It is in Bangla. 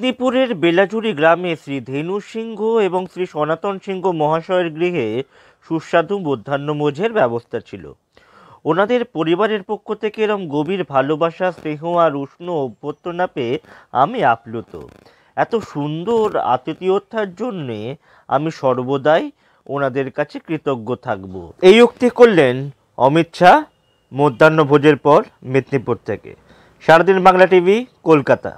মেদিনীপুরের বেলাজুরি গ্রামে শ্রী ধেনু সিংহ এবং শ্রী সনাতন সিংহ মহাশয়ের গৃহে সুস্বাদু মধ্যাহ্ন মোঝের ব্যবস্থা ছিল ওনাদের পরিবারের পক্ষ থেকে এরম গভীর ভালোবাসা স্নেহ আর উষ্ণ অভ্যর্থনা পেয়ে আমি আপ্লুত এত সুন্দর আতিথিয়তার জন্যে আমি সর্বদাই ওনাদের কাছে কৃতজ্ঞ থাকব এই উক্তি করলেন অমিত শাহ মধ্যাহ্ন ভোজের পর মেদিনীপুর থেকে সারাদিন বাংলা টিভি কলকাতা